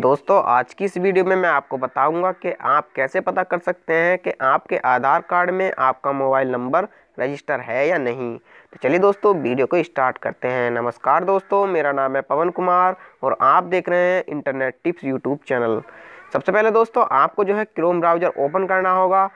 दोस्तों आज की इस वीडियो में मैं आपको बताऊंगा कि आप कैसे पता कर सकते हैं कि आपके आधार कार्ड में आपका मोबाइल नंबर रजिस्टर है या नहीं तो चलिए दोस्तों वीडियो को स्टार्ट करते हैं नमस्कार दोस्तों मेरा नाम है पवन कुमार और आप देख रहे हैं इंटरनेट टिप्स यूट्यूब चैनल सबसे पहले दोस्तों आपको जो है क्रोम ब्राउज़र ओपन करना होगा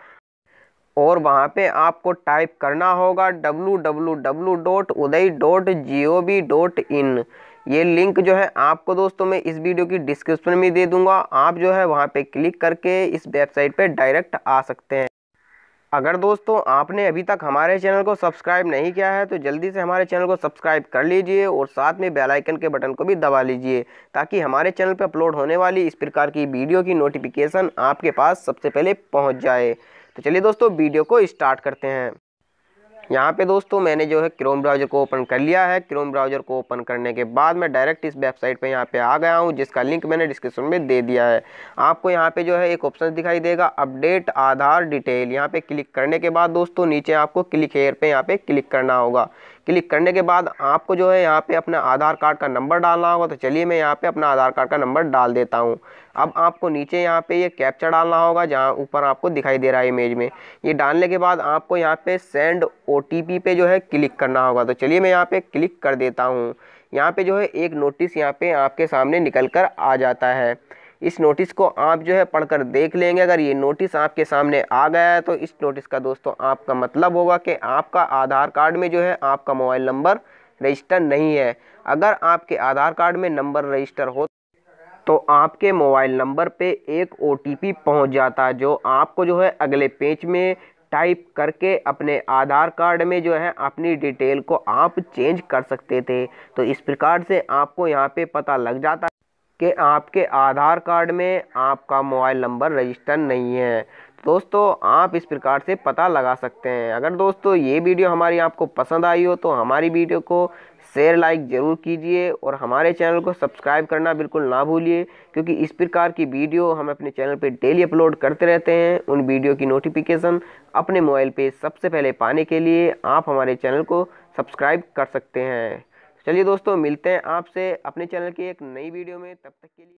और वहाँ पे आपको टाइप करना होगा W W W dot Uday dot G O V dot in ये लिंक जो है आपको दोस्तों मैं इस वीडियो की डिस्क्रिप्शन में दे दूंगा आप जो है वहाँ पे क्लिक करके इस वेबसाइट पे डायरेक्ट आ सकते हैं अगर दोस्तों आपने अभी तक हमारे चैनल को सब्सक्राइब नहीं किया है तो जल्दी से हमारे चैनल को सब्सक्राइब कर लीजिए और साथ में बेल आइकन के बटन को भी दबा लीजिए ताकि हमारे चैनल पर अपलोड होने वाली इस प्रकार की वीडियो की नोटिफिकेशन आपके पास सबसे पहले पहुँच जाए तो चलिए दोस्तों वीडियो को स्टार्ट करते हैं यहाँ पे दोस्तों मैंने जो है क्रोम ब्राउज़र को ओपन कर लिया है क्रोम ब्राउज़र को ओपन करने के बाद मैं डायरेक्ट इस वेबसाइट पे यहाँ पे आ गया हूँ जिसका लिंक मैंने डिस्क्रिप्शन में दे दिया है आपको यहाँ पे जो है एक ऑप्शन दिखाई देगा अपडेट आधार डिटेल यहाँ पे क्लिक करने के बाद दोस्तों नीचे आपको क्लिक हेयर पे यहाँ पे क्लिक करना होगा क्लिक करने के बाद आपको जो है यहाँ पे अपना आधार कार्ड का नंबर डालना होगा तो चलिए मैं यहाँ पे अपना आधार कार्ड का नंबर डाल देता हूँ अब आपको नीचे यहाँ पे ये यह कैप्चर डालना होगा जहाँ ऊपर आपको दिखाई दे रहा है इमेज में ये डालने के बाद आपको यहाँ पे सेंड ओ पे जो है क्लिक करना होगा तो चलिए मैं यहाँ पे क्लिक कर देता हूँ यहाँ पे जो है एक नोटिस यहाँ पे आपके सामने निकल कर आ जाता है इस नोटिस को आप जो है पढ़कर देख लेंगे अगर ये नोटिस आपके सामने आ गया है तो इस नोटिस का दोस्तों आपका मतलब होगा कि आपका आधार कार्ड में जो है आपका मोबाइल नंबर रजिस्टर नहीं है अगर आपके आधार कार्ड में नंबर रजिस्टर हो तो आपके मोबाइल नंबर पे एक ओ टी जाता है जो आपको जो है अगले पेज में टाइप करके अपने आधार कार्ड में जो है अपनी डिटेल को आप चेंज कर सकते थे तो इस प्रकार से आपको यहाँ पे पता लग जाता कि आपके आधार कार्ड में आपका मोबाइल नंबर रजिस्टर नहीं है दोस्तों आप इस प्रकार से पता लगा सकते हैं अगर दोस्तों ये वीडियो हमारी आपको पसंद आई हो तो हमारी वीडियो को शेयर लाइक ज़रूर कीजिए और हमारे चैनल को सब्सक्राइब करना बिल्कुल ना भूलिए क्योंकि इस प्रकार की वीडियो हम अपने चैनल पर डेली अपलोड करते रहते हैं उन वीडियो की नोटिफिकेशन अपने मोबाइल पे सबसे पहले पाने के लिए आप हमारे चैनल को सब्सक्राइब कर सकते हैं चलिए दोस्तों मिलते हैं आपसे अपने चैनल की एक नई वीडियो में तब तक के लिए